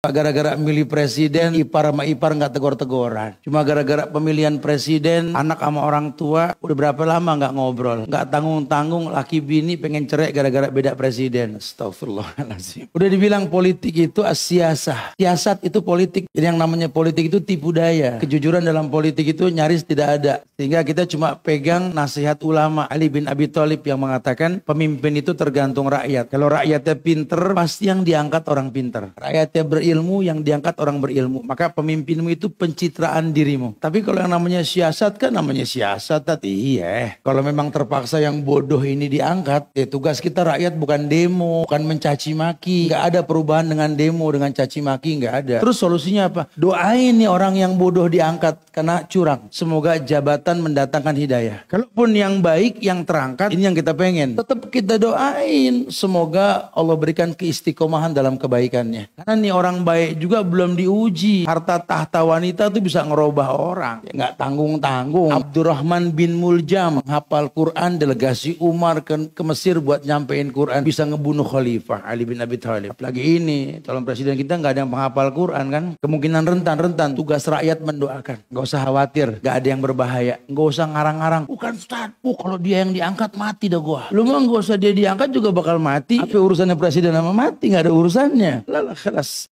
Gara-gara milih presiden, ipar sama ipar nggak tegur tegoran Cuma gara-gara pemilihan presiden, anak sama orang tua udah berapa lama nggak ngobrol. Nggak tanggung-tanggung, laki bini pengen cerai gara-gara beda presiden. Astagfirullahaladzim. Udah dibilang politik itu siasah. Siasat itu politik. Jadi yang namanya politik itu tipu daya. Kejujuran dalam politik itu nyaris tidak ada. Sehingga kita cuma pegang nasihat ulama Ali bin Abi Thalib yang mengatakan pemimpin itu tergantung rakyat. Kalau rakyatnya pinter, pasti yang diangkat orang pinter. Rakyatnya ber ilmu yang diangkat orang berilmu. Maka pemimpinmu itu pencitraan dirimu. Tapi kalau yang namanya siasat kan namanya siasat. tapi iya. Kalau memang terpaksa yang bodoh ini diangkat, ya tugas kita rakyat bukan demo, bukan mencaci maki. Gak ada perubahan dengan demo, dengan caci maki gak ada. Terus solusinya apa? Doain nih orang yang bodoh diangkat karena curang. Semoga jabatan mendatangkan hidayah. Kalaupun yang baik, yang terangkat, ini yang kita pengen. Tetap kita doain. Semoga Allah berikan keistiqomahan dalam kebaikannya. Karena nih orang baik juga belum diuji. Harta tahta wanita itu bisa ngerubah orang. Ya, nggak tanggung-tanggung. Abdurrahman bin Muljam hafal Quran delegasi Umar ke, ke Mesir buat nyampein Quran bisa ngebunuh Khalifah Ali bin Abi Thalib. Apalagi ini calon presiden kita nggak ada yang menghafal Quran kan? Kemungkinan rentan-rentan tugas rakyat mendoakan. Nggak usah khawatir, nggak ada yang berbahaya. Nggak usah ngarang-ngarang. Bukan Ustaz, oh, kalau dia yang diangkat mati dah gua. Lu mah nggak usah dia diangkat juga bakal mati. Apa urusannya presiden sama mati? Nggak ada urusannya. Lala kelas.